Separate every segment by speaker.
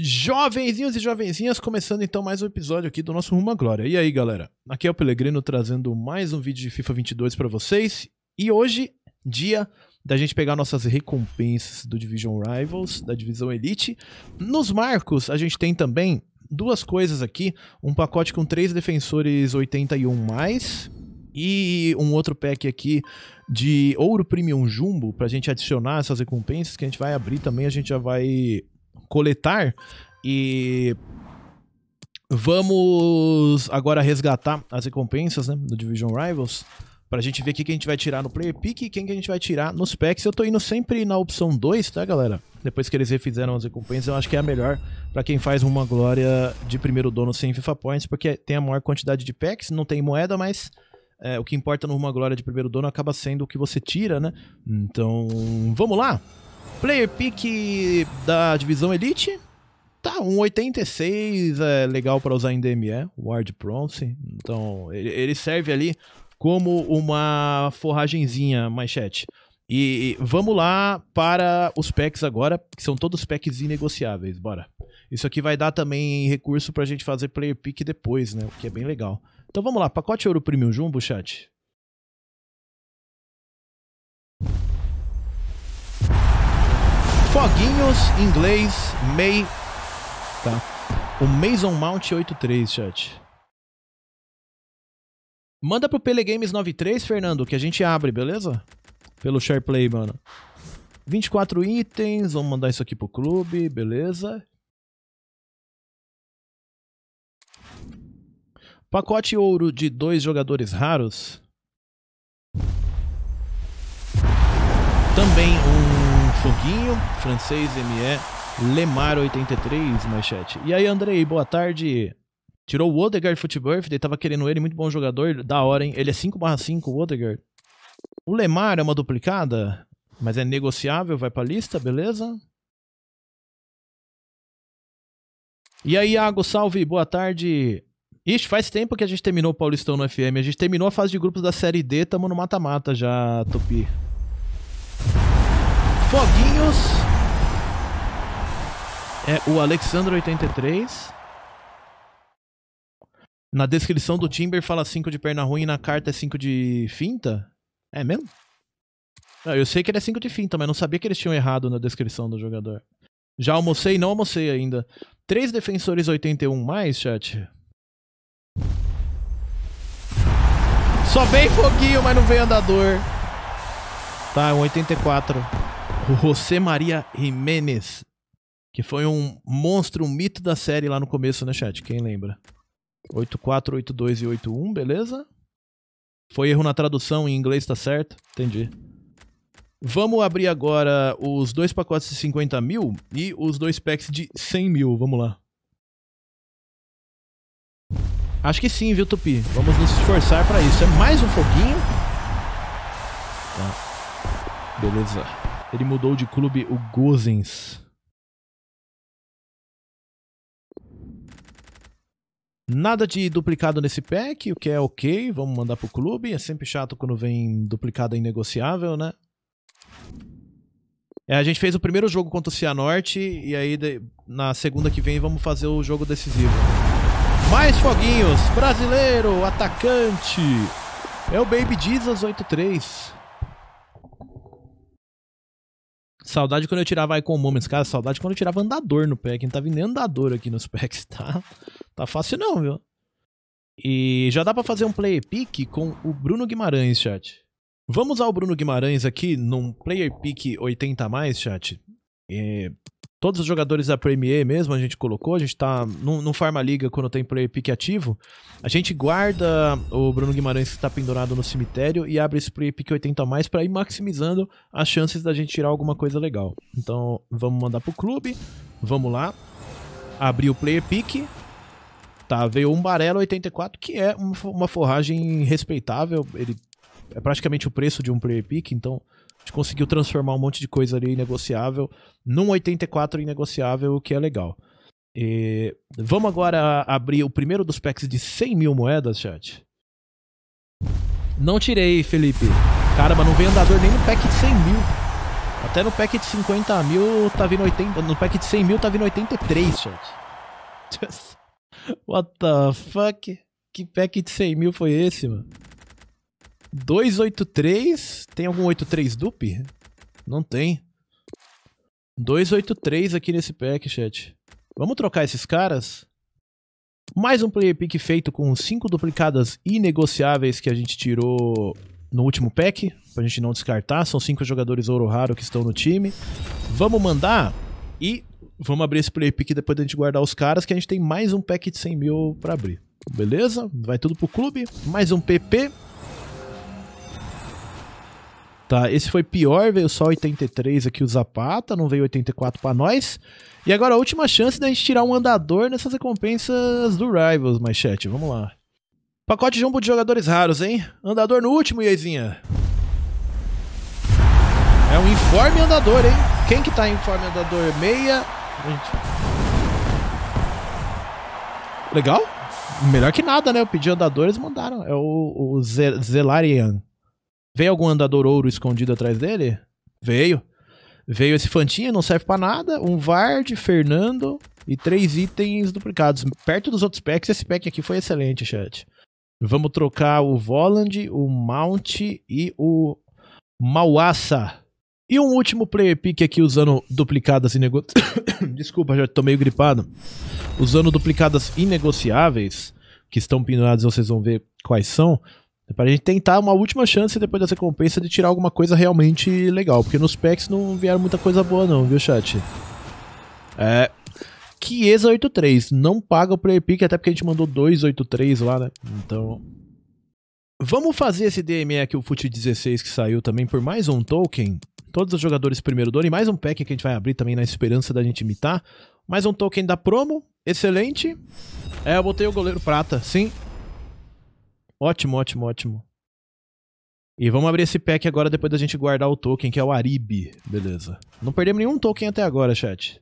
Speaker 1: Jovenzinhos e jovenzinhas, começando então mais um episódio aqui do nosso Rumo à Glória. E aí, galera? Aqui é o Pelegrino trazendo mais um vídeo de FIFA 22 para vocês. E hoje, dia da gente pegar nossas recompensas do Division Rivals, da Divisão Elite. Nos marcos, a gente tem também duas coisas aqui. Um pacote com três defensores 81+, mais, e um outro pack aqui de ouro premium jumbo pra gente adicionar essas recompensas que a gente vai abrir também, a gente já vai coletar e vamos agora resgatar as recompensas né, do Division Rivals pra gente ver o que a gente vai tirar no player pick e quem que a gente vai tirar nos packs. Eu tô indo sempre na opção 2, tá, galera? Depois que eles refizeram as recompensas, eu acho que é a melhor para quem faz uma glória de primeiro dono sem FIFA Points, porque tem a maior quantidade de packs, não tem moeda, mas é, o que importa numa glória de primeiro dono acaba sendo o que você tira, né? Então, vamos lá! Player pick da divisão Elite. Tá, um 86 é legal para usar em DME, Ward Bronze. Então, ele, ele, serve ali como uma forragenzinha, manchete. E, e vamos lá para os packs agora, que são todos packs inegociáveis, bora. Isso aqui vai dar também recurso pra gente fazer player pick depois, né? O que é bem legal. Então vamos lá, pacote ouro premium jumbo, chat. Foguinhos, inglês, May. Tá. O Mason Mount 83, chat. Manda pro Pele Games 93, Fernando, que a gente abre, beleza? Pelo SharePlay, mano. 24 itens, vamos mandar isso aqui pro clube, beleza? Pacote ouro de dois jogadores raros. Também um Foguinho, francês ME, Lemar 83, manchete. E aí, Andrei, boa tarde. Tirou o Odegaard Futebol Birthday, tava querendo ele, muito bom jogador, da hora, hein? Ele é 5/5, o Odegaard. O Lemar é uma duplicada, mas é negociável, vai pra lista, beleza? E aí, Iago, salve, boa tarde. Ixi, faz tempo que a gente terminou o Paulistão no FM. A gente terminou a fase de grupos da Série D, tamo no mata-mata já, Tupi. Foguinhos. É o Alexandre 83. Na descrição do Timber fala 5 de perna ruim e na carta é 5 de finta? É mesmo? Eu sei que ele é 5 de finta, mas não sabia que eles tinham errado na descrição do jogador. Já almocei? Não almocei ainda. Três defensores 81 mais, chat? Só vem foguinho, mas não vem andador. Tá, um 84 o José Maria Jiménez, que foi um monstro, um mito da série lá no começo, né, chat? Quem lembra? 84, 82 e 81, beleza? Foi erro na tradução, em inglês tá certo? Entendi. Vamos abrir agora os dois pacotes de 50 mil e os dois packs de 100 mil, vamos lá. Acho que sim, viu, Tupi? Vamos nos esforçar para isso. É mais um pouquinho. Tá. Beleza. Ele mudou de clube o Gozens. Nada de duplicado nesse pack, o que é ok, vamos mandar pro clube. É sempre chato quando vem duplicado e né? É, a gente fez o primeiro jogo contra o Cianorte e aí de, na segunda que vem vamos fazer o jogo decisivo. Mais foguinhos! Brasileiro, atacante! É o Baby Jesus 83. Saudade quando eu tirava Icon Moments, cara. Saudade quando eu tirava andador no pack. Não tava nem andador aqui nos packs, tá? Tá fácil não, viu? E já dá para fazer um player pick com o Bruno Guimarães, chat. Vamos ao Bruno Guimarães aqui num player pick 80 mais, chat. É, todos os jogadores da Premier mesmo, a gente colocou, a gente tá no, no Farma Liga, quando tem player pick ativo, a gente guarda o Bruno Guimarães que está pendurado no cemitério e abre esse player pick 80 a mais para ir maximizando as chances da gente tirar alguma coisa legal. Então, vamos mandar pro clube, vamos lá, abrir o player pick, tá, veio um Barelo 84, que é uma forragem respeitável, ele é praticamente o preço de um player pick, então a gente conseguiu transformar um monte de coisa ali negociável num 84 inegociável, o que é legal. E vamos agora abrir o primeiro dos packs de 100 mil moedas, chat. Não tirei, Felipe. Caramba, não veio andador nem no pack de 100 mil. Até no pack de 50 mil tá vindo 80. No pack de 100 mil tá vindo 83, chat. What the fuck? Que pack de 100 mil foi esse, mano? 283. Tem algum 83 dupe? Não tem. 283 aqui nesse pack, chat. Vamos trocar esses caras? Mais um player pick feito com 5 duplicadas inegociáveis que a gente tirou no último pack, pra gente não descartar. São 5 jogadores ouro raro que estão no time. Vamos mandar e vamos abrir esse player pick depois da gente guardar os caras, que a gente tem mais um pack de 100 mil pra abrir. Beleza? Vai tudo pro clube. Mais um PP. Tá, esse foi pior, veio só 83 aqui o Zapata, não veio 84 para nós. E agora a última chance da gente tirar um andador nessas recompensas do Rivals, mais chat, vamos lá. Pacote jumbo de jogadores raros, hein? Andador no último, Iezinha. É um informe andador, hein? Quem que tá em informe andador? Meia... Legal. Melhor que nada, né? Eu pedi andadores, mandaram. É o, o Zelarian. Veio algum andador ouro escondido atrás dele? Veio. Veio esse Fantinha, não serve para nada. Um Vard, Fernando e três itens duplicados. Perto dos outros packs, esse pack aqui foi excelente, chat. Vamos trocar o Voland, o Mount e o Mauassa. E um último player pick aqui usando duplicadas e nego... Desculpa, já tô meio gripado. Usando duplicadas inegociáveis, que estão pendurados vocês vão ver quais são. Pra gente tentar uma última chance depois dessa recompensa de tirar alguma coisa realmente legal. Porque nos packs não vieram muita coisa boa não, viu chat? É... Chiesa 83, não paga o player pick, até porque a gente mandou 283 lá, né? Então... Vamos fazer esse DME aqui, o fute 16 que saiu também, por mais um token. Todos os jogadores primeiro dono e mais um pack que a gente vai abrir também na esperança da gente imitar. Mais um token da promo, excelente. É, eu botei o goleiro prata, sim. Ótimo, ótimo, ótimo. E vamos abrir esse pack agora depois da gente guardar o token, que é o Aribe. Beleza. Não perdemos nenhum token até agora, chat.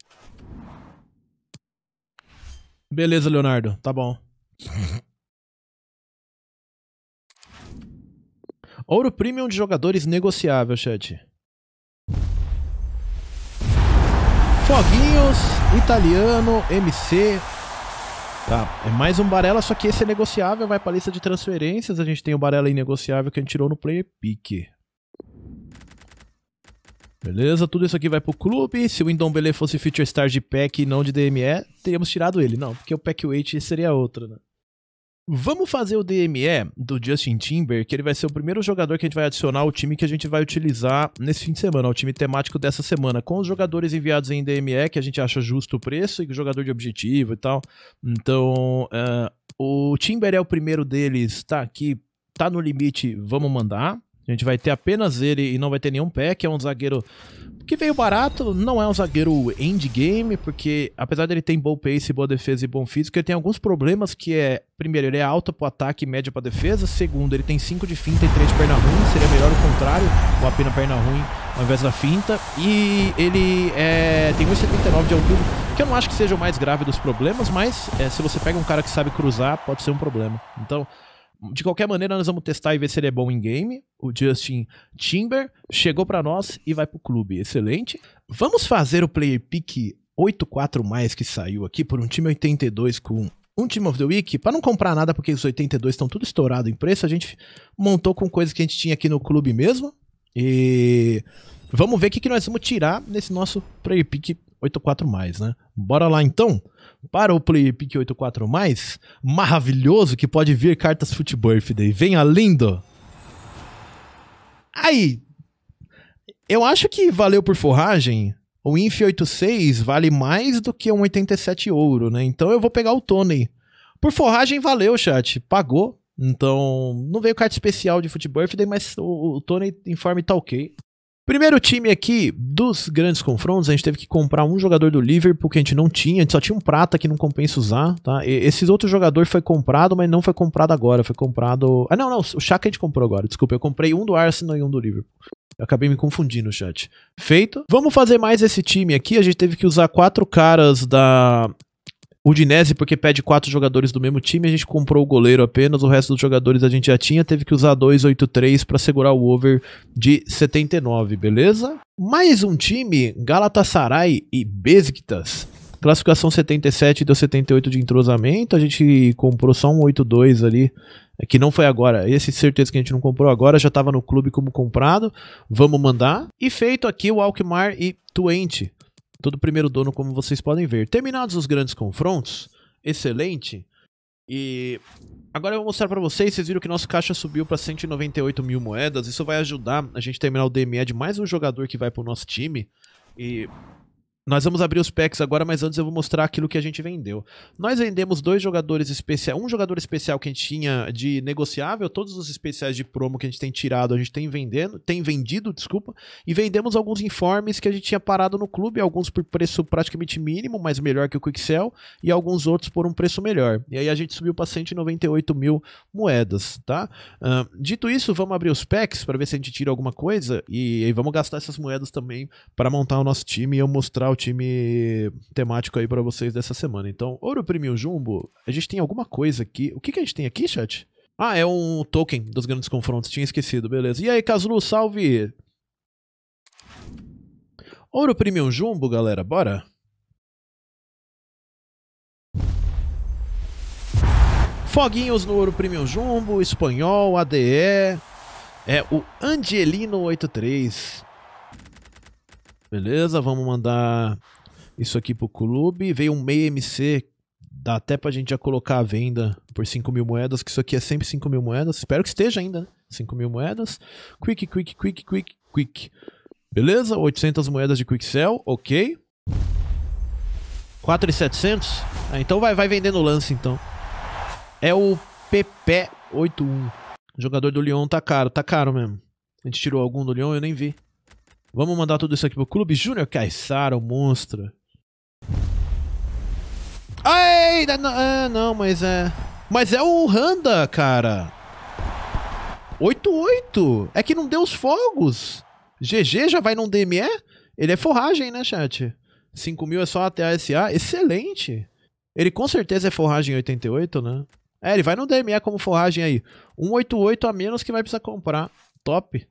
Speaker 1: Beleza, Leonardo. Tá bom. Ouro premium de jogadores negociável, chat. Foguinhos, italiano, MC, Tá, é mais um Barela, só que esse é negociável, vai pra lista de transferências. A gente tem o Barela inegociável que a gente tirou no player pick. Beleza, tudo isso aqui vai pro clube. Se o Indombele fosse feature Star de pack e não de DME, teríamos tirado ele. Não, porque o pack weight seria outro, né? Vamos fazer o DME do Justin Timber, que ele vai ser o primeiro jogador que a gente vai adicionar ao time que a gente vai utilizar nesse fim de semana, ao time temático dessa semana, com os jogadores enviados em DME, que a gente acha justo o preço, e o jogador de objetivo e tal. Então, uh, o Timber é o primeiro deles, tá aqui, tá no limite, vamos mandar. A gente vai ter apenas ele e não vai ter nenhum pack. É um zagueiro que veio barato, não é um zagueiro endgame, porque apesar dele ter bom pace, boa defesa e bom físico, ele tem alguns problemas que é, primeiro, ele é alto pro ataque e médio pra defesa, segundo, ele tem 5 de finta e 3 de perna ruim, seria melhor o contrário, o apenas perna ruim ao invés da finta, e ele é, tem 1,79 de altura, que eu não acho que seja o mais grave dos problemas, mas é, se você pega um cara que sabe cruzar, pode ser um problema. Então, de qualquer maneira, nós vamos testar e ver se ele é bom em game. O Justin Timber chegou para nós e vai pro clube. Excelente. Vamos fazer o player pick 84 mais que saiu aqui por um time 82 com um Team of the Week, para não comprar nada porque os 82 estão tudo estourado em preço, a gente montou com coisas que a gente tinha aqui no clube mesmo. E vamos ver o que, que nós vamos tirar nesse nosso player pick 84 mais, né? Bora lá então. Para o play Pick 84, maravilhoso que pode vir cartas Foot Birthday. Venha lindo! Aí, eu acho que valeu por forragem. O Inf 86 vale mais do que um 87 ouro, né? Então eu vou pegar o Tony. Por forragem, valeu, chat. Pagou. Então, não veio carta especial de Foot mas o, o Tony informe tá ok. Primeiro time aqui dos grandes confrontos, a gente teve que comprar um jogador do Liverpool que a gente não tinha, a gente só tinha um prata que não compensa usar, tá? E esse outro jogador foi comprado, mas não foi comprado agora, foi comprado... Ah, não, não, o Chaka a gente comprou agora, desculpa, eu comprei um do Arsenal e um do Liverpool. Eu acabei me confundindo, chat. Feito. Vamos fazer mais esse time aqui. A gente teve que usar quatro caras da Udinese, porque pede quatro jogadores do mesmo time, a gente comprou o goleiro apenas, o resto dos jogadores a gente já tinha, teve que usar 283 para segurar o over de 79, beleza? Mais um time, Galatasaray e Besiktas. Classificação 77 deu 78 de entrosamento, a gente comprou só um 82 ali, é que não foi agora. Esse certeza que a gente não comprou agora, já estava no clube como comprado. Vamos mandar. E feito aqui o Alkmaar e Twente todo primeiro dono, como vocês podem ver. Terminados os grandes confrontos, excelente. E agora eu vou mostrar para vocês, vocês viram que nosso caixa subiu para 198 mil moedas, isso vai ajudar a gente terminar o DME de mais um jogador que vai para o nosso time. E nós vamos abrir os packs agora, mas antes eu vou mostrar aquilo que a gente vendeu. Nós vendemos dois jogadores especiais, um jogador especial que a gente tinha de negociável, todos os especiais de promo que a gente tem tirado, a gente tem vendendo, tem vendido, desculpa, e vendemos alguns informes que a gente tinha parado no clube, alguns por preço praticamente mínimo, mas melhor que o Quicksell e alguns outros por um preço melhor. E aí a gente subiu para 198 mil moedas, tá? Uh, dito isso, vamos abrir os packs para ver se a gente tira alguma coisa e, e vamos gastar essas moedas também para montar o nosso time e eu mostrar o o time temático aí para vocês dessa semana. Então, ouro, premium, jumbo, a gente tem alguma coisa aqui. O que, que a gente tem aqui, chat? Ah, é um token dos grandes confrontos, tinha esquecido, beleza. E aí, Caslu, salve! Ouro Premium Jumbo, galera, bora? Foguinhos no Ouro Premium Jumbo, espanhol, ADE. É o Angelino 83. Beleza, vamos mandar isso aqui pro clube. Veio um meio MC, dá até pra gente já colocar a venda por 5 mil moedas, que isso aqui é sempre 5 mil moedas. Espero que esteja ainda, né? 5 mil moedas. Quick, quick, quick, quick, quick. Beleza, 800 moedas de quick sell, ok. 4,700? Ah, então vai, vai vendendo o lance, então. É o PP81. Jogador do Lyon tá caro, tá caro mesmo. A gente tirou algum do Lyon, eu nem vi. Vamos mandar tudo isso aqui pro clube. Júnior Caissara, o monstro. Ai, não, é, não, mas é... Mas é o Randa, cara. 8-8. É que não deu os fogos. GG já vai num DME? Ele é forragem, né, chat? 5 mil é só até a SA. Excelente. Ele com certeza é forragem 88, né? É, ele vai no DME como forragem aí. 188 a menos que vai precisar comprar. Top.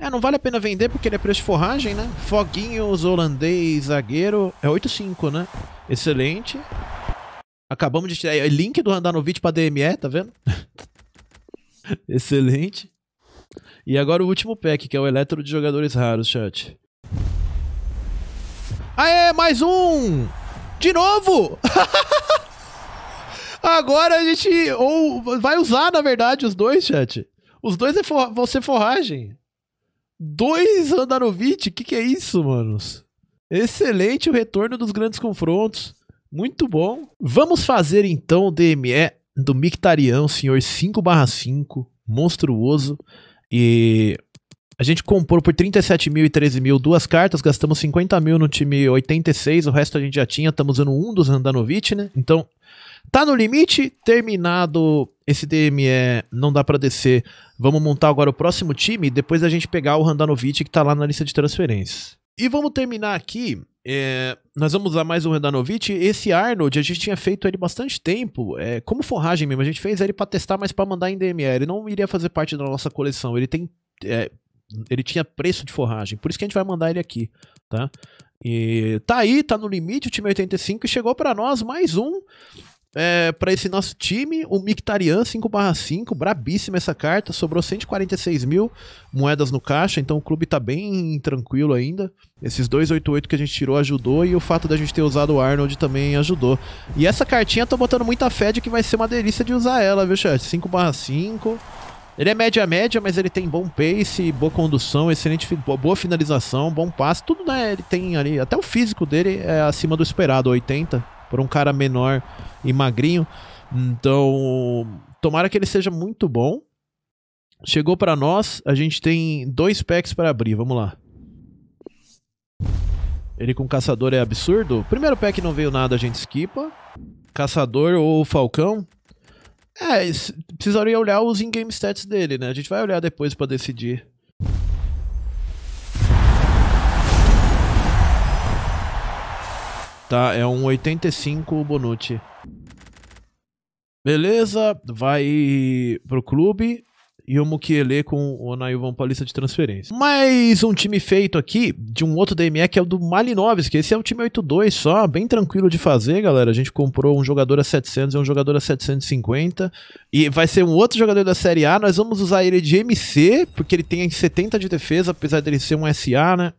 Speaker 1: É, não vale a pena vender porque ele é preço de forragem, né? Foguinhos, holandês, zagueiro. É 8,5, né? Excelente. Acabamos de tirar é link do Randanovic pra DME, tá vendo? Excelente. E agora o último pack, que é o Eletro de Jogadores Raros, chat. Aê, mais um! De novo! agora a gente... Ou vai usar, na verdade, os dois, chat. Os dois é for, forragem. Dois Andarovic, que que é isso, manos? Excelente o retorno dos grandes confrontos. Muito bom. Vamos fazer então o DME do Mictarião, senhor 5/5, monstruoso. E a gente comprou por 37 mil e 13 mil duas cartas, gastamos 50 mil no time 86, o resto a gente já tinha, estamos usando um dos Andanovic, né? Então, Tá no limite, terminado esse DME, não dá para descer. Vamos montar agora o próximo time, depois a gente pegar o Randanovic que tá lá na lista de transferências. E vamos terminar aqui. É, nós vamos usar mais um Redanovic. Esse Arnold, a gente tinha feito ele bastante tempo, é, como forragem mesmo. A gente fez ele para testar, mas para mandar em DMR. Ele não iria fazer parte da nossa coleção. Ele tem. É, ele tinha preço de forragem. Por isso que a gente vai mandar ele aqui, tá? E tá aí, tá no limite o time 85 e chegou para nós mais um é, para esse nosso time, o Mictarian 5/5, brabíssima essa carta, sobrou 146 mil moedas no caixa, então o clube tá bem tranquilo ainda. Esses 288 que a gente tirou ajudou e o fato da gente ter usado o Arnold também ajudou. E essa cartinha tô botando muita fé de que vai ser uma delícia de usar ela, viu, chat? 5/5. Ele é média-média, mas ele tem bom pace, boa condução, excelente, boa finalização, bom passe, tudo, né? Ele tem ali, até o físico dele é acima do esperado, 80 por um cara menor e magrinho. Então, tomara que ele seja muito bom. Chegou para nós, a gente tem dois packs para abrir, vamos lá. Ele com caçador é absurdo. Primeiro pack não veio nada, a gente esquipa. Caçador ou falcão? É, precisaria olhar os in-game stats dele, né? A gente vai olhar depois para decidir. Tá, é um 85 Bonucci. Beleza, vai pro clube e o Mukiele com o Nail vão pra lista de transferência. Mais um time feito aqui de um outro DME que é o do Malinovski. Esse é o time 8-2 só, bem tranquilo de fazer, galera. A gente comprou um jogador a 700 e um jogador a 750. E vai ser um outro jogador da Série A. Nós vamos usar ele de MC, porque ele tem 70 de defesa, apesar dele ser um SA, né?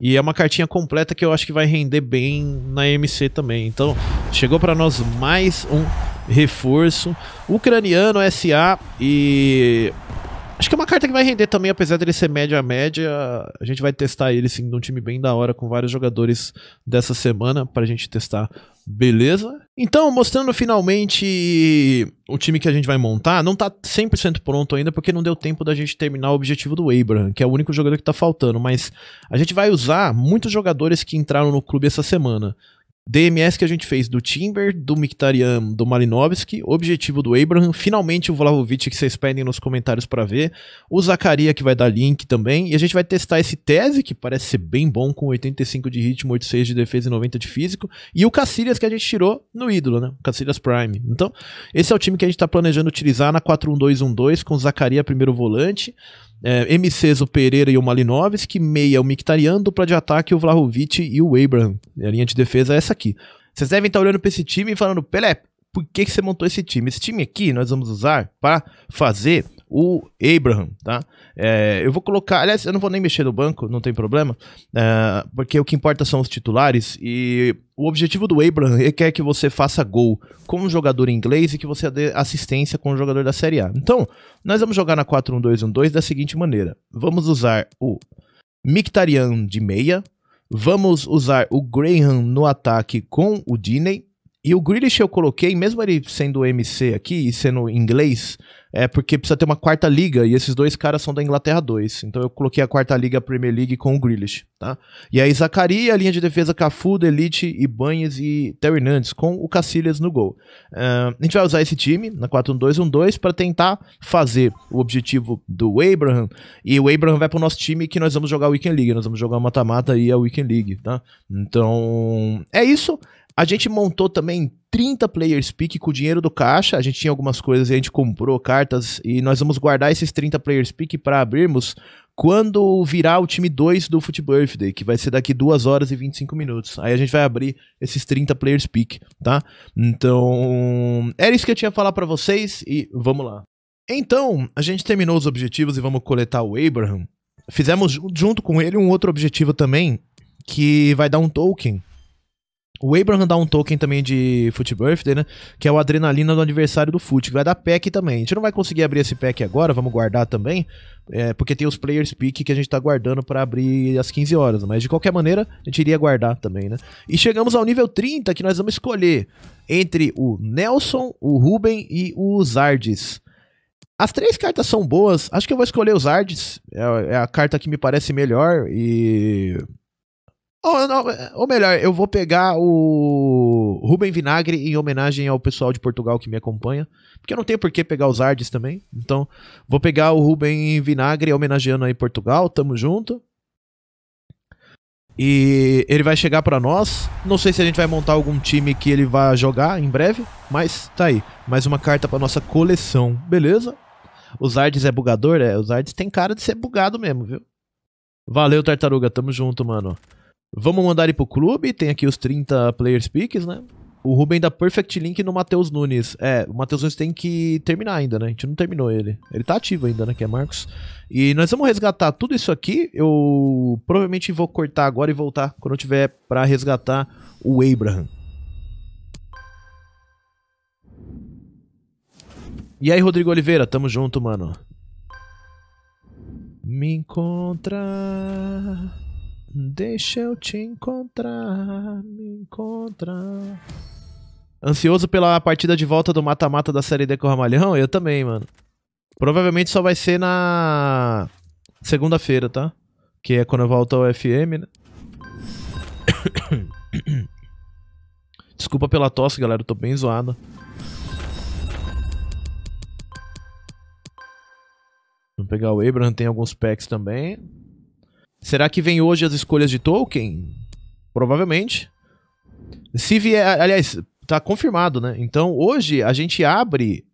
Speaker 1: E é uma cartinha completa que eu acho que vai render bem na MC também. Então, chegou para nós mais um reforço ucraniano SA e Acho que é uma carta que vai render também, apesar dele ser média a média. A gente vai testar ele sim num time bem da hora com vários jogadores dessa semana pra gente testar, beleza? Então, mostrando finalmente o time que a gente vai montar, não tá 100% pronto ainda porque não deu tempo da gente terminar o objetivo do Abraham, que é o único jogador que tá faltando, mas a gente vai usar muitos jogadores que entraram no clube essa semana DMS que a gente fez do Timber, do Mictarian, do Malinowski, objetivo do Abraham, finalmente o Vlahovic que vocês pedem nos comentários para ver, o Zacaria que vai dar link também, e a gente vai testar esse Tese, que parece ser bem bom, com 85 de ritmo, 86 de defesa e 90 de físico, e o Cacilhas que a gente tirou no ídolo, né? O Cacilhas Prime. Então, esse é o time que a gente tá planejando utilizar na 4-1-2-1-2, com o Zacaria primeiro volante, é, MCs o Pereira e o Malinovski, meia o Mictarian, dupla de ataque o Vlahovic e o Abraham. É, a linha de defesa é essa aqui. Vocês devem estar olhando para esse time e falando, Pelé, por que, que você montou esse time? Esse time aqui nós vamos usar para fazer o Abraham, tá? É, eu vou colocar, aliás, eu não vou nem mexer no banco, não tem problema, é, porque o que importa são os titulares e o objetivo do Abraham é que você faça gol com um jogador inglês e que você dê assistência com um jogador da Série A. Então, nós vamos jogar na 4-1-2-1-2 da seguinte maneira: vamos usar o Mictarian de meia, vamos usar o Graham no ataque com o Diney e o Grealish eu coloquei, mesmo ele sendo MC aqui e sendo inglês, é porque precisa ter uma quarta liga e esses dois caras são da Inglaterra 2. Então eu coloquei a quarta liga Premier League com o Grealish, tá? E aí Zacaria, a linha de defesa Cafu, Delite, Ibanhes e Terry Hernandes com o Cacilhas no gol. Uh, a gente vai usar esse time na 4-1-2-1-2 para tentar fazer o objetivo do Abraham e o Abraham vai para o nosso time que nós vamos jogar a Weekend League, nós vamos jogar mata-mata e a Weekend League, tá? Então, é isso. A gente montou também 30 players pick com o dinheiro do caixa. A gente tinha algumas coisas e a gente comprou cartas. E nós vamos guardar esses 30 players pick para abrirmos quando virar o time 2 do Futebol Birthday, que vai ser daqui 2 horas e 25 minutos. Aí a gente vai abrir esses 30 players pick, tá? Então, era isso que eu tinha a falar para vocês e vamos lá. Então, a gente terminou os objetivos e vamos coletar o Abraham. Fizemos junto com ele um outro objetivo também, que vai dar um token o Abraham dá um token também de Foot Birthday, né? Que é o Adrenalina do Aniversário do Foot, vai dar pack também. A gente não vai conseguir abrir esse pack agora, vamos guardar também, é, porque tem os Players Pick que a gente tá guardando para abrir às 15 horas, né? mas de qualquer maneira, a gente iria guardar também, né? E chegamos ao nível 30, que nós vamos escolher entre o Nelson, o Ruben e o Zardes. As três cartas são boas, acho que eu vou escolher os Zardes, é, é a carta que me parece melhor e ou, não, é, ou melhor, eu vou pegar o Rubem Vinagre em homenagem ao pessoal de Portugal que me acompanha. Porque eu não tenho por que pegar os Ardes também. Então, vou pegar o Rubem Vinagre homenageando aí Portugal. Tamo junto. E ele vai chegar para nós. Não sei se a gente vai montar algum time que ele vai jogar em breve, mas tá aí. Mais uma carta para nossa coleção, beleza? Os Ardes é bugador? É, os Ardes tem cara de ser bugado mesmo, viu? Valeu, Tartaruga. Tamo junto, mano. Vamos mandar ele pro clube, tem aqui os 30 players picks, né? O Ruben dá perfect link no Matheus Nunes. É, o Matheus Nunes tem que terminar ainda, né? A gente não terminou ele. Ele tá ativo ainda, né, que é Marcos. E nós vamos resgatar tudo isso aqui. Eu provavelmente vou cortar agora e voltar quando eu tiver para resgatar o Abraham. E aí, Rodrigo Oliveira, tamo junto, mano. Me encontrar Deixa eu te encontrar, me encontrar. Ansioso pela partida de volta do mata-mata da Série D com o Ramalhão? Eu também, mano. Provavelmente só vai ser na segunda-feira, tá? Que é quando volta o FM, né? Desculpa pela tosse, galera. Eu tô bem zoado. Vamos pegar o Abraham. Tem alguns packs também. Será que vem hoje as escolhas de Tolkien? Provavelmente. Se vier, aliás, tá confirmado, né? Então hoje a gente abre.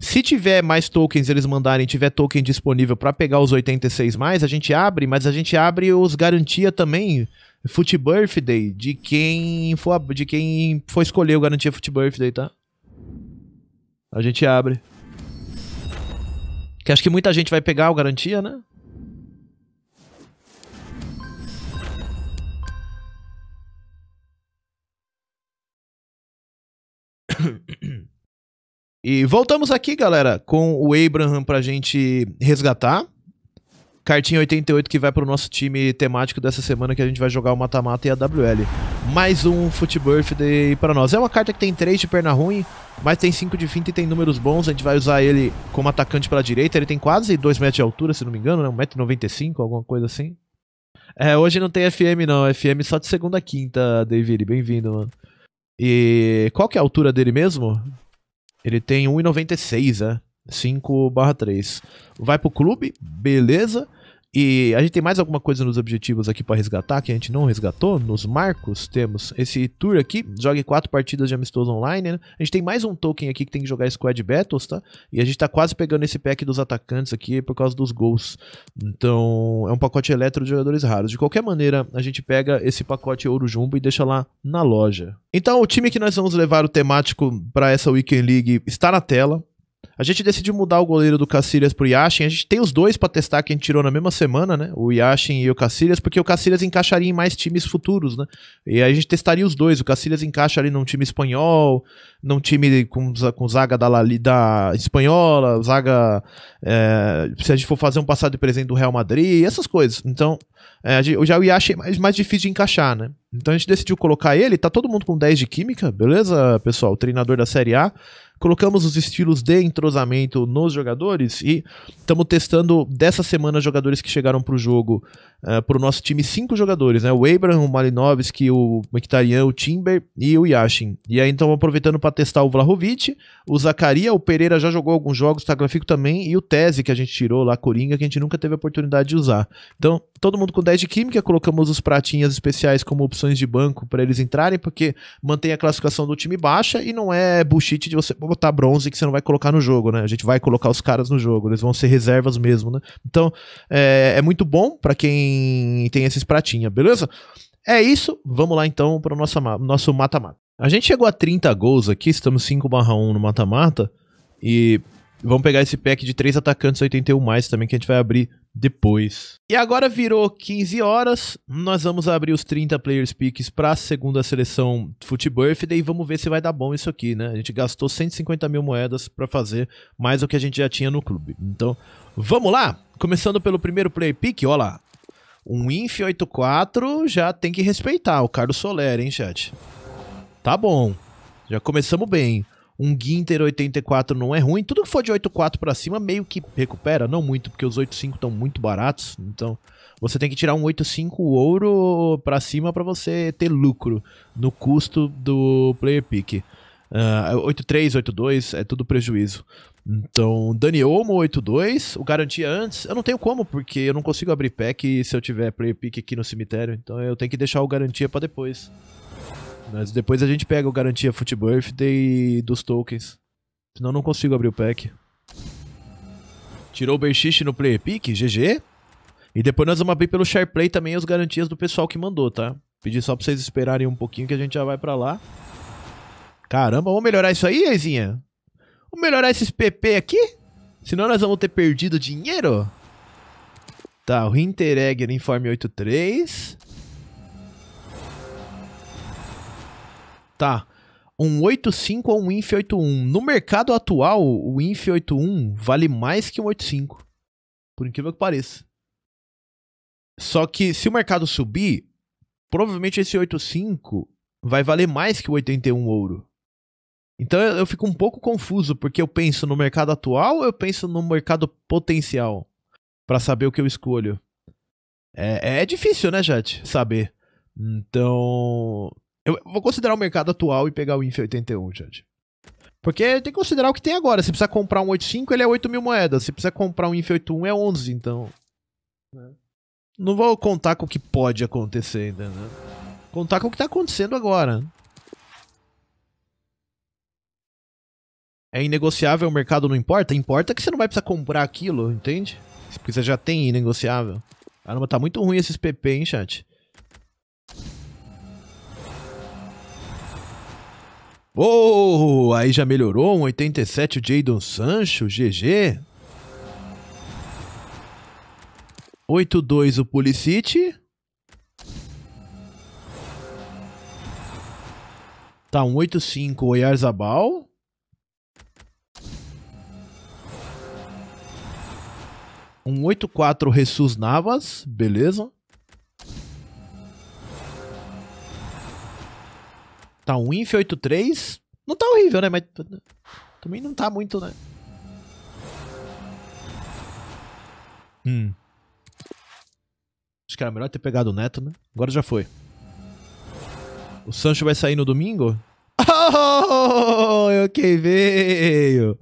Speaker 1: Se tiver mais tokens, eles mandarem, tiver token disponível para pegar os 86 mais, a gente abre, mas a gente abre os garantia também Foot Birthday de quem for de quem for escolher o garantia Foot Birthday, tá? A gente abre. Que acho que muita gente vai pegar o garantia, né? E voltamos aqui, galera, com o Abraham pra gente resgatar. Cartinha 88 que vai pro nosso time temático dessa semana que a gente vai jogar o mata-mata e a WL. Mais um Foot Birthday pra nós. É uma carta que tem 3 de perna ruim, mas tem 5 de finta e tem números bons. A gente vai usar ele como atacante pra direita. Ele tem quase 2 metros de altura, se não me engano, né? 1,95m, alguma coisa assim. É, hoje não tem FM não, FM só de segunda a quinta, David. Bem-vindo, mano. E qual que é a altura dele mesmo? Ele tem 1,96, né? 5 barra 3. Vai pro clube, beleza. E a gente tem mais alguma coisa nos objetivos aqui para resgatar que a gente não resgatou. Nos marcos temos esse tour aqui, jogue quatro partidas de amistoso online. Né? A gente tem mais um token aqui que tem que jogar squad battles, tá? E a gente tá quase pegando esse pack dos atacantes aqui por causa dos gols. Então é um pacote eletro de jogadores raros. De qualquer maneira, a gente pega esse pacote ouro jumbo e deixa lá na loja. Então o time que nós vamos levar o temático para essa Weekend League está na tela. A gente decidiu mudar o goleiro do Cacilhas pro Yashin. A gente tem os dois para testar que a gente tirou na mesma semana, né? O Yashin e o Cacilhas, porque o Cacilhas encaixaria em mais times futuros, né? E a gente testaria os dois. O Cacilhas encaixa ali num time espanhol, num time com, com zaga da, La, da espanhola, zaga. É, se a gente for fazer um passado de presente do Real Madrid, essas coisas. Então, é, já o Yashin é mais, mais difícil de encaixar, né? Então a gente decidiu colocar ele. Tá todo mundo com 10 de química, beleza, pessoal? O treinador da Série A colocamos os estilos de entrosamento nos jogadores e estamos testando dessa semana jogadores que chegaram para o jogo uh, ah, para o nosso time cinco jogadores, né? O Abraham, o Malinovski, o Mkhitaryan, o Timber e o Yashin. E aí então aproveitando para testar o Vlahovic, o Zacaria, o Pereira já jogou alguns jogos, tá gráfico também, e o Tese que a gente tirou lá, Coringa, que a gente nunca teve a oportunidade de usar. Então, todo mundo com 10 de química, colocamos os pratinhas especiais como opções de banco para eles entrarem, porque mantém a classificação do time baixa e não é bullshit de você botar bronze que você não vai colocar no jogo, né? A gente vai colocar os caras no jogo, eles vão ser reservas mesmo, né? Então, é, é muito bom para quem tem, tem esses pratinha, beleza? É isso, vamos lá então para o nosso mata-mata. A gente chegou a 30 gols aqui, estamos 5/1 no mata-mata e vamos pegar esse pack de 3 atacantes 81 mais também que a gente vai abrir depois. E agora virou 15 horas, nós vamos abrir os 30 players picks para a segunda seleção Foot Birthday e vamos ver se vai dar bom isso aqui, né? A gente gastou 150 mil moedas para fazer mais o que a gente já tinha no clube. Então, vamos lá? Começando pelo primeiro player pick, olha lá. Um Inf 84 já tem que respeitar o Carlos Soler, hein, chat? Tá bom. Já começamos bem. Um Ginter 84 não é ruim. Tudo que for de 84 para cima meio que recupera, não muito, porque os 85 estão muito baratos. Então, você tem que tirar um 85 ouro para cima para você ter lucro no custo do player pick. Uh, 8-3, 8-2, é tudo prejuízo. Então, Dani omo 8-2, o garantia antes, eu não tenho como, porque eu não consigo abrir pack se eu tiver player pick aqui no cemitério, então eu tenho que deixar o garantia para depois. Mas depois a gente pega o garantia Foot Birthday dos tokens, senão eu não consigo abrir o pack. Tirou o Berxixe no player pick, GG. E depois nós vamos abrir pelo SharePlay também as garantias do pessoal que mandou, tá? pedi só pra vocês esperarem um pouquinho que a gente já vai pra lá. Caramba, vamos melhorar isso aí, Aizinha? Vamos melhorar esses PP aqui? Senão nós vamos ter perdido dinheiro. Tá, o Hinteregger informe 83. Tá. Um 85 ou um INF 81. No mercado atual, o INF 81 vale mais que um 85. Por incrível que pareça. Só que se o mercado subir, provavelmente esse 85 vai valer mais que o 81 ouro. Então eu, fico um pouco confuso, porque eu penso no mercado atual ou eu penso no mercado potencial para saber o que eu escolho. É, é, é difícil, né, Jat? Saber. Então. Eu vou considerar o mercado atual e pegar o INF 81, Jat. Porque tem que considerar o que tem agora. Se precisar comprar um 85, ele é 8 mil moedas. Se precisar comprar um INF 81, é 11, então. Não vou contar com o que pode acontecer ainda, né? Contar com o que tá acontecendo agora. é inegociável, o mercado não importa? Importa que você não vai precisar comprar aquilo, entende? Porque você já tem inegociável. Caramba, tá muito ruim esses PP, hein, chat? Oh, aí já melhorou, um 87 o Jadon Sancho, GG. 8-2 o Pulisic. Tá um 8-5 o Yarzabal? Um 8-4 Ressus Navas, beleza. Tá um Inf 8-3. Não tá horrível, né? Mas também não tá muito, né? Hum. Acho que era melhor ter pegado o Neto, né? Agora já foi. O Sancho vai sair no domingo? Oh, eu okay, quem veio!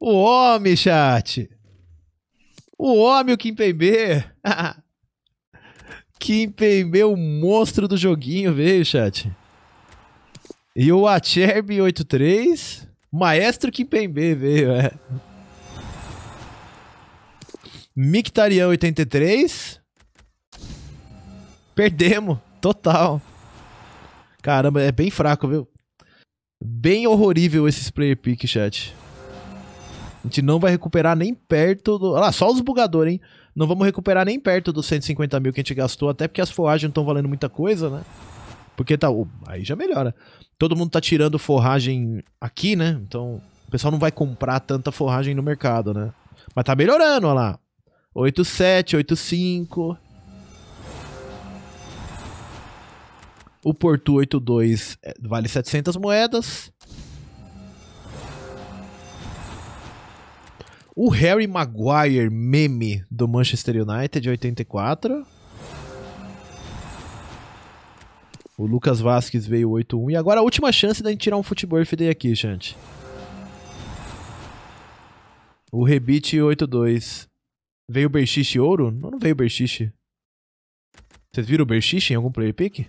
Speaker 1: O homem, chat! O homem, o Kim Pembe. Kim Pembe, o monstro do joguinho, veio, chat. E o Acherb 83, Maestro Kim Pembe veio, é. Mictarian 83. Perdemos, total. Caramba, é bem fraco, viu? Bem horrorível esse player pick, chat. A gente não vai recuperar nem perto do. Olha lá, só os bugadores, hein? Não vamos recuperar nem perto dos 150 mil que a gente gastou, até porque as forragens não estão valendo muita coisa, né? Porque tá. aí já melhora. Todo mundo tá tirando forragem aqui, né? Então o pessoal não vai comprar tanta forragem no mercado, né? Mas tá melhorando, olha lá. 87, 85. O Porto 82 eh, vale 700 moedas. O Harry Maguire meme do Manchester United de 84. O Lucas Vasquez veio 8-1. E agora a última chance da gente tirar um futebol FD aqui, gente. O Rebite 8-2. Veio o Berchiche ouro? Não, não veio o Berchiche. Vocês viram o Berchiche em algum player pick?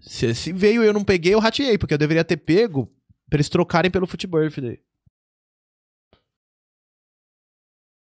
Speaker 1: Se, se veio eu não peguei, eu rateei, porque eu deveria ter pego pra eles trocarem pelo futebol FD.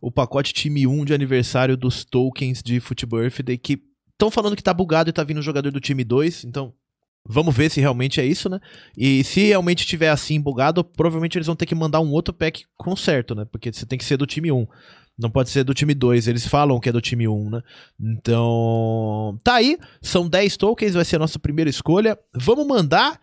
Speaker 1: o pacote time 1 de aniversário dos tokens de Football Birthday, que estão falando que tá bugado e tá vindo um jogador do time 2, então Vamos ver se realmente é isso, né? E se realmente tiver assim bugado, provavelmente eles vão ter que mandar um outro pack com certo né? Porque você tem que ser do time 1. Não pode ser do time 2. Eles falam que é do time 1, né? Então. Tá aí. São 10 tokens, vai ser a nossa primeira escolha. Vamos mandar.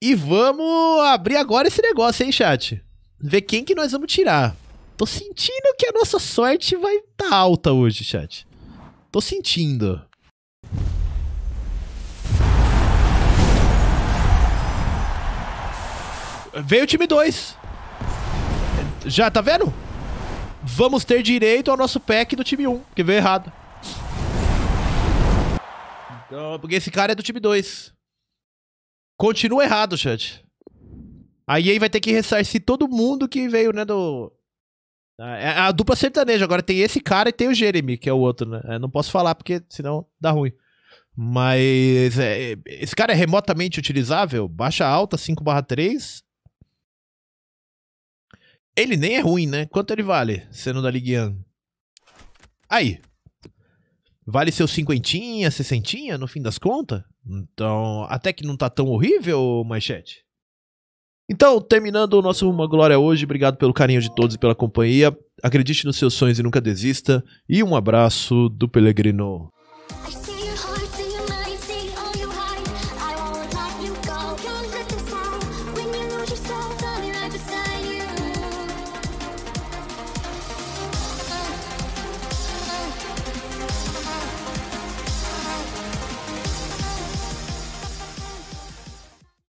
Speaker 1: E vamos abrir agora esse negócio, hein, chat? Ver quem que nós vamos tirar. Tô sentindo que a nossa sorte vai estar tá alta hoje, chat. Tô sentindo. Veio o time 2. Já, tá vendo? Vamos ter direito ao nosso pack do time 1, um, que veio errado. Então, porque esse cara é do time 2. Continua errado, chat. Aí vai ter que ressarcir todo mundo que veio, né, do, né? É a dupla sertaneja. Agora tem esse cara e tem o Jeremy, que é o outro, né? Eu é, não posso falar porque senão dá ruim. Mas é, esse cara é remotamente utilizável? Baixa alta 5/3. Ele nem é ruim, né? Quanto ele vale sendo da Ligue 1? Aí. Vale seus cinquentinha, sessentinha no fim das contas? Então, até que não tá tão horrível, manchete. Então, terminando o nosso Uma Glória hoje, obrigado pelo carinho de todos e pela companhia. Acredite nos seus sonhos e nunca desista. E um abraço do Pelegrino.